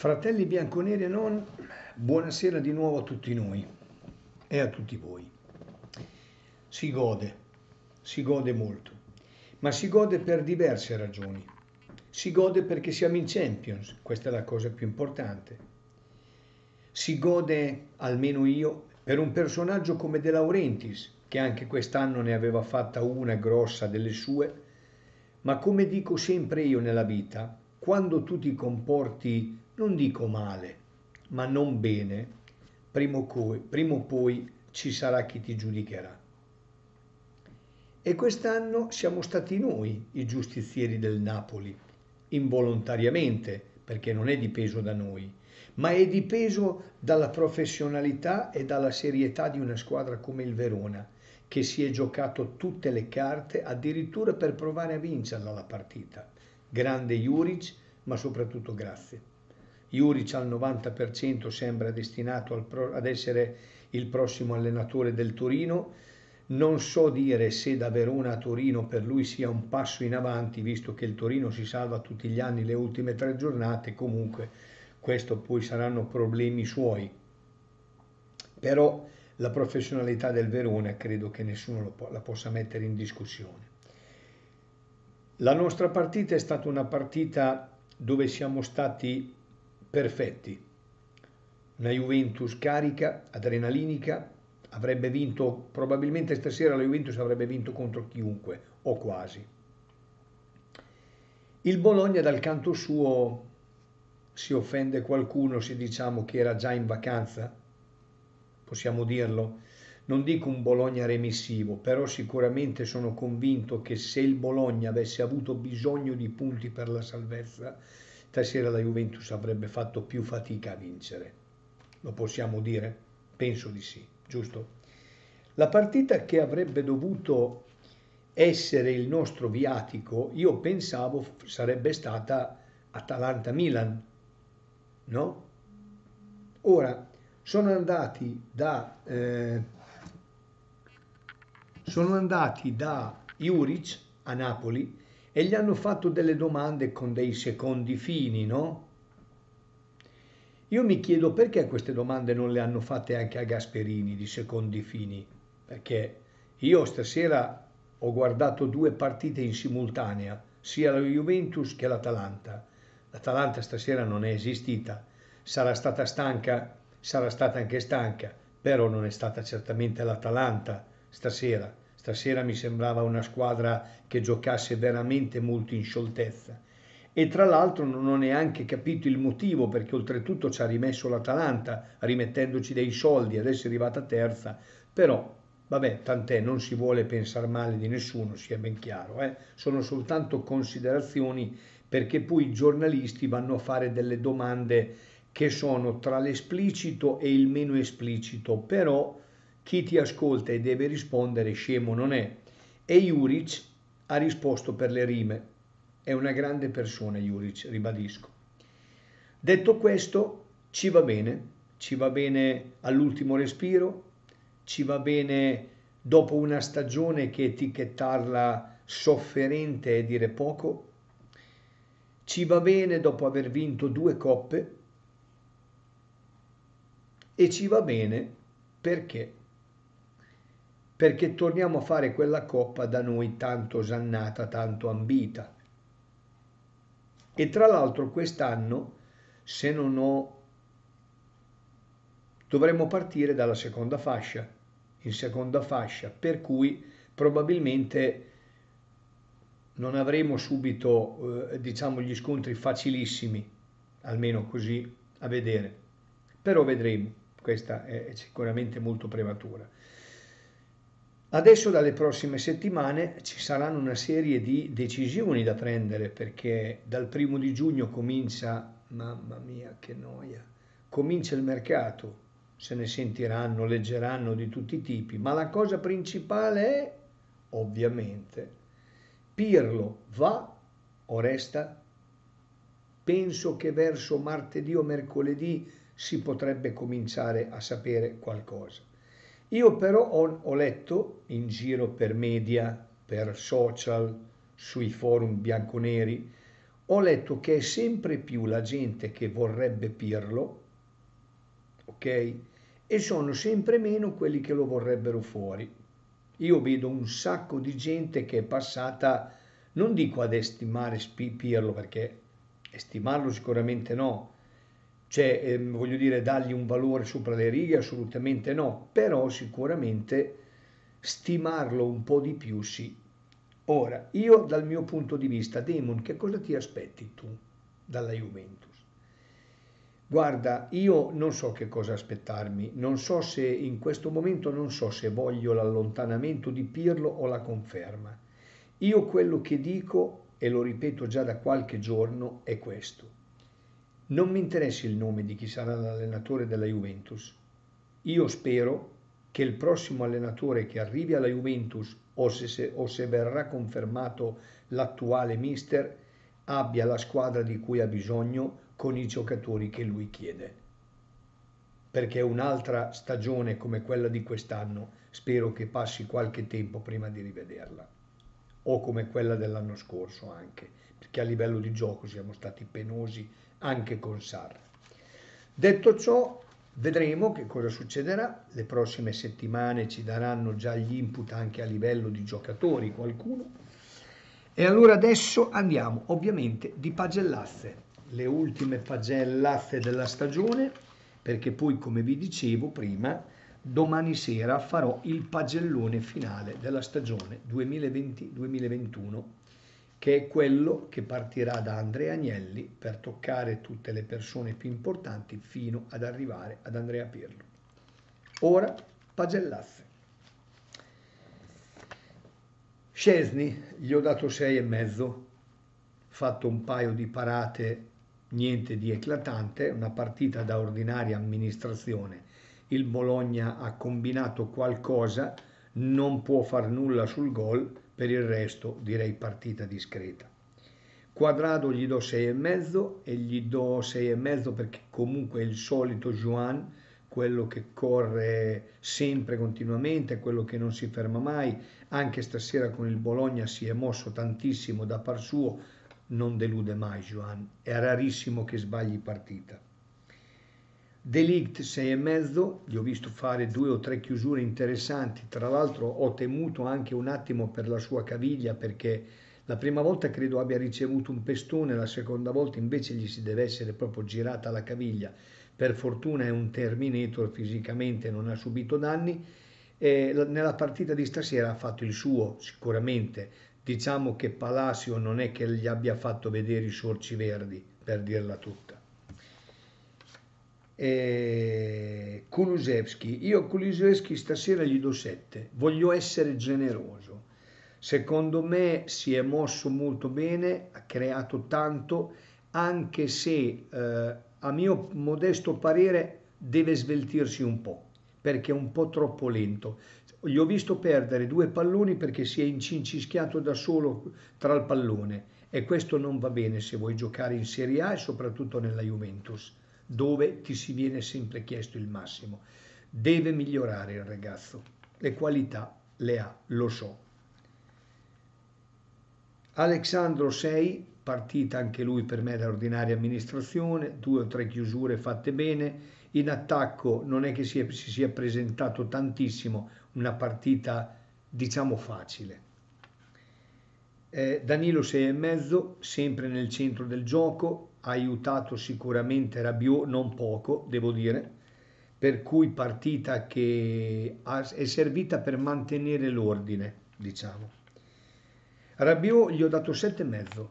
Fratelli bianconeri e non, buonasera di nuovo a tutti noi e a tutti voi. Si gode, si gode molto, ma si gode per diverse ragioni. Si gode perché siamo in Champions, questa è la cosa più importante. Si gode, almeno io, per un personaggio come De Laurentiis, che anche quest'anno ne aveva fatta una grossa delle sue, ma come dico sempre io nella vita, quando tu ti comporti non dico male, ma non bene, prima o poi, prima o poi ci sarà chi ti giudicherà. E quest'anno siamo stati noi i giustizieri del Napoli, involontariamente, perché non è dipeso da noi, ma è dipeso dalla professionalità e dalla serietà di una squadra come il Verona, che si è giocato tutte le carte addirittura per provare a vincerla la partita. Grande Juric, ma soprattutto grazie. Juric al 90% sembra destinato pro- ad essere il prossimo allenatore del Torino. Non so dire se da Verona a Torino per lui sia un passo in avanti, visto che il Torino si salva tutti gli anni le ultime tre giornate, comunque questo poi saranno problemi suoi. Però la professionalità del Verona credo che nessuno po- la possa mettere in discussione. La nostra partita è stata una partita dove siamo stati perfetti. Una Juventus carica, adrenalinica, avrebbe vinto, probabilmente stasera la Juventus avrebbe vinto contro chiunque, o quasi. Il Bologna dal canto suo si offende qualcuno se diciamo che era già in vacanza? Possiamo dirlo? Non dico un Bologna remissivo, però sicuramente sono convinto che se il Bologna avesse avuto bisogno di punti per la salvezza, stasera la Juventus avrebbe fatto più fatica a vincere. Lo possiamo dire? Penso di sì, giusto? La partita che avrebbe dovuto essere il nostro viatico, io pensavo sarebbe stata Atalanta-Milan, no? Ora, sono andati da... Eh, sono andati da Juric a Napoli e gli hanno fatto delle domande con dei secondi fini, no? Io mi chiedo perché queste domande non le hanno fatte anche a Gasperini di secondi fini, perché io stasera ho guardato due partite in simultanea, sia la Juventus che l'Atalanta. L'Atalanta stasera non è esistita, sarà stata stanca, sarà stata anche stanca, però non è stata certamente l'Atalanta stasera. Stasera mi sembrava una squadra che giocasse veramente molto in scioltezza. E tra l'altro non ho neanche capito il motivo perché oltretutto ci ha rimesso l'Atalanta rimettendoci dei soldi, adesso è arrivata terza, però vabbè, tant'è, non si vuole pensare male di nessuno, sia ben chiaro, eh? sono soltanto considerazioni perché poi i giornalisti vanno a fare delle domande che sono tra l'esplicito e il meno esplicito, però chi ti ascolta e deve rispondere scemo non è. E Juric ha risposto per le rime. È una grande persona Juric, ribadisco. Detto questo, ci va bene, ci va bene all'ultimo respiro, ci va bene dopo una stagione che etichettarla sofferente è dire poco, ci va bene dopo aver vinto due coppe e ci va bene perché perché torniamo a fare quella coppa da noi tanto osannata, tanto ambita. E tra l'altro quest'anno, se non ho, dovremmo partire dalla seconda fascia, in seconda fascia, per cui probabilmente non avremo subito, eh, diciamo, gli scontri facilissimi, almeno così a vedere. Però vedremo, questa è sicuramente molto prematura. Adesso dalle prossime settimane ci saranno una serie di decisioni da prendere perché dal primo di giugno comincia, mamma mia che noia, comincia il mercato, se ne sentiranno, leggeranno di tutti i tipi, ma la cosa principale è, ovviamente, Pirlo va o resta? Penso che verso martedì o mercoledì si potrebbe cominciare a sapere qualcosa. Io però ho, ho letto in giro per media, per social, sui forum bianconeri, ho letto che è sempre più la gente che vorrebbe Pirlo, ok? E sono sempre meno quelli che lo vorrebbero fuori. Io vedo un sacco di gente che è passata, non dico ad estimare Pirlo perché estimarlo sicuramente no, cioè ehm, voglio dire dargli un valore sopra le righe assolutamente no, però sicuramente stimarlo un po' di più sì. Ora, io dal mio punto di vista, Demon che cosa ti aspetti tu dalla Juventus? Guarda, io non so che cosa aspettarmi, non so se in questo momento non so se voglio l'allontanamento di Pirlo o la conferma. Io quello che dico, e lo ripeto già da qualche giorno, è questo. Non mi interessa il nome di chi sarà l'allenatore della Juventus. Io spero che il prossimo allenatore che arrivi alla Juventus o se, se, o se verrà confermato l'attuale mister abbia la squadra di cui ha bisogno con i giocatori che lui chiede. Perché un'altra stagione come quella di quest'anno spero che passi qualche tempo prima di rivederla o come quella dell'anno scorso anche, perché a livello di gioco siamo stati penosi anche con Sarri. Detto ciò, vedremo che cosa succederà, le prossime settimane ci daranno già gli input anche a livello di giocatori qualcuno. E allora adesso andiamo ovviamente di pagellazze, le ultime pagellazze della stagione, perché poi come vi dicevo prima domani sera farò il pagellone finale della stagione 2020-2021 che è quello che partirà da Andrea Agnelli per toccare tutte le persone più importanti fino ad arrivare ad Andrea Pirlo. Ora pagellazze. Scesni gli ho dato e mezzo, fatto un paio di parate, niente di eclatante, una partita da ordinaria amministrazione il Bologna ha combinato qualcosa, non può far nulla sul gol, per il resto direi partita discreta. Quadrado gli do 6,5 e gli do 6,5 perché comunque è il solito Juan, quello che corre sempre continuamente, quello che non si ferma mai, anche stasera con il Bologna si è mosso tantissimo da par suo, non delude mai Juan, è rarissimo che sbagli partita. Delict 6,5, gli ho visto fare due o tre chiusure interessanti, tra l'altro ho temuto anche un attimo per la sua caviglia perché la prima volta credo abbia ricevuto un pestone, la seconda volta invece gli si deve essere proprio girata la caviglia. Per fortuna è un Terminator fisicamente, non ha subito danni. E nella partita di stasera ha fatto il suo, sicuramente. Diciamo che Palacio non è che gli abbia fatto vedere i sorci verdi, per dirla tutta eh, Kulusevski. Io Kulusevski stasera gli do 7, voglio essere generoso. Secondo me si è mosso molto bene, ha creato tanto, anche se eh, a mio modesto parere deve sveltirsi un po', perché è un po' troppo lento. Gli ho visto perdere due palloni perché si è incincischiato da solo tra il pallone e questo non va bene se vuoi giocare in Serie A e soprattutto nella Juventus dove ti si viene sempre chiesto il massimo. Deve migliorare il ragazzo, le qualità le ha, lo so. Alexandro 6, partita anche lui per me da ordinaria amministrazione, due o tre chiusure fatte bene, in attacco non è che si, è, si sia presentato tantissimo, una partita diciamo facile. Eh, Danilo 6,5, sempre nel centro del gioco, ha aiutato sicuramente Rabiot, non poco, devo dire, per cui partita che è servita per mantenere l'ordine, diciamo. Rabiot gli ho dato 7,5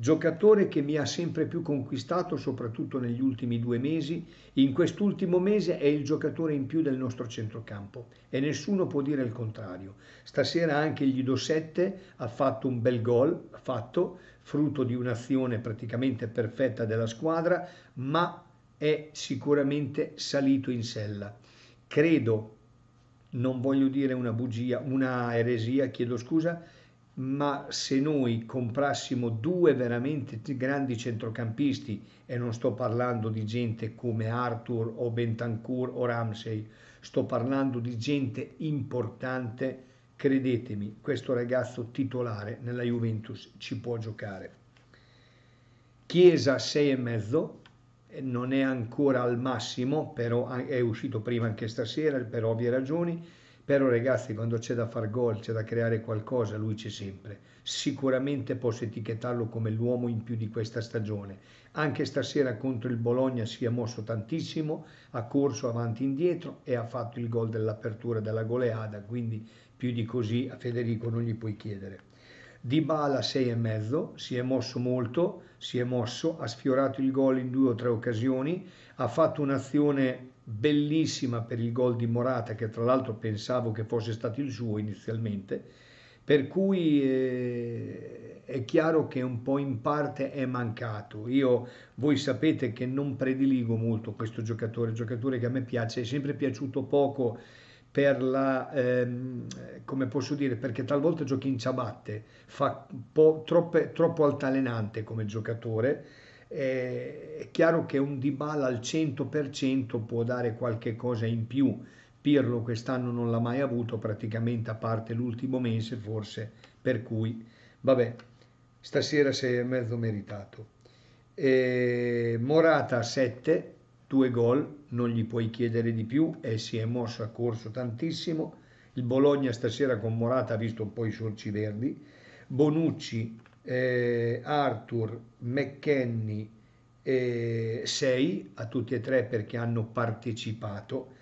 giocatore che mi ha sempre più conquistato, soprattutto negli ultimi due mesi. In quest'ultimo mese è il giocatore in più del nostro centrocampo e nessuno può dire il contrario. Stasera anche gli do 7, ha fatto un bel gol, fatto, frutto di un'azione praticamente perfetta della squadra, ma è sicuramente salito in sella. Credo, non voglio dire una bugia, una eresia, chiedo scusa, ma se noi comprassimo due veramente grandi centrocampisti, e non sto parlando di gente come Arthur o Bentancur o Ramsey, sto parlando di gente importante, credetemi, questo ragazzo titolare nella Juventus ci può giocare. Chiesa 6,5 eh, non è ancora al massimo, però è uscito prima anche stasera per ovvie ragioni però ragazzi quando c'è da far gol, c'è da creare qualcosa, lui c'è sempre. Sicuramente posso etichettarlo come l'uomo in più di questa stagione. Anche stasera contro il Bologna si è mosso tantissimo, ha corso avanti e indietro e ha fatto il gol dell'apertura della goleada, quindi più di così a Federico non gli puoi chiedere. Di Bala 6,5, si è mosso molto, si è mosso, ha sfiorato il gol in due o tre occasioni, ha fatto un'azione bellissima per il gol di Morata, che tra l'altro pensavo che fosse stato il suo inizialmente, per cui eh, è chiaro che un po' in parte è mancato. Io, voi sapete che non prediligo molto questo giocatore, giocatore che a me piace, è sempre piaciuto poco per la, ehm, come posso dire, perché talvolta giochi in ciabatte, fa po- troppe, troppo altalenante come giocatore eh, è chiaro che un Dybala al 100% può dare qualche cosa in più. Pirlo quest'anno non l'ha mai avuto praticamente a parte l'ultimo mese forse, per cui vabbè, stasera si è mezzo meritato. E eh, Morata 7, 2 gol, non gli puoi chiedere di più e eh, si è mosso, a corso tantissimo. Il Bologna stasera con Morata ha visto un po' i sorci verdi. Bonucci eh, Arthur, McKenny e eh, 6, a tutti e tre perché hanno partecipato.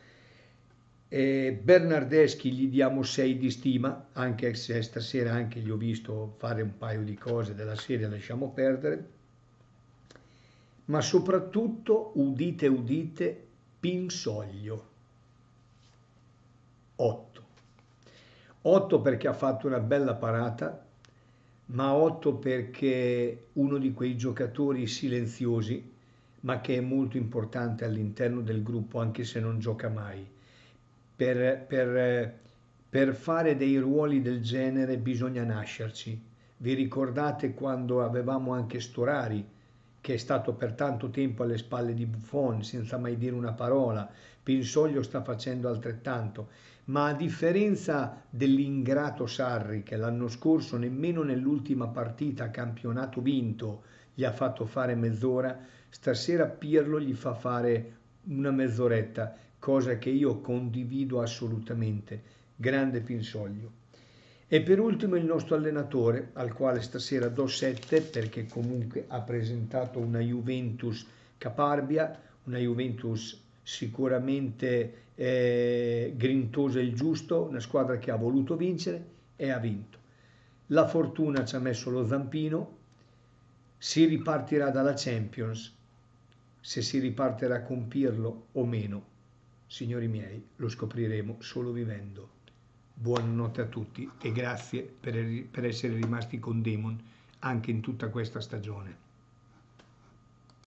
Eh, Bernardeschi gli diamo 6 di stima, anche se stasera anche gli ho visto fare un paio di cose della serie, lasciamo perdere. Ma soprattutto, udite, udite, Pinsoglio 8. 8 perché ha fatto una bella parata, ma Otto perché è uno di quei giocatori silenziosi, ma che è molto importante all'interno del gruppo anche se non gioca mai. Per, per, per fare dei ruoli del genere bisogna nascerci. Vi ricordate quando avevamo anche Storari, che è stato per tanto tempo alle spalle di Buffon senza mai dire una parola, Pinsoglio sta facendo altrettanto, ma a differenza dell'ingrato Sarri che l'anno scorso nemmeno nell'ultima partita campionato vinto gli ha fatto fare mezz'ora, stasera Pirlo gli fa fare una mezz'oretta, cosa che io condivido assolutamente. Grande Pinsoglio. E per ultimo il nostro allenatore, al quale stasera do 7 perché comunque ha presentato una Juventus caparbia, una Juventus sicuramente eh, grintosa e il giusto, una squadra che ha voluto vincere e ha vinto. La fortuna ci ha messo lo zampino, si ripartirà dalla Champions, se si ripartirà con Pirlo o meno, signori miei, lo scopriremo solo vivendo. Buonanotte a tutti e grazie per, er-, per essere rimasti con Demon anche in tutta questa stagione.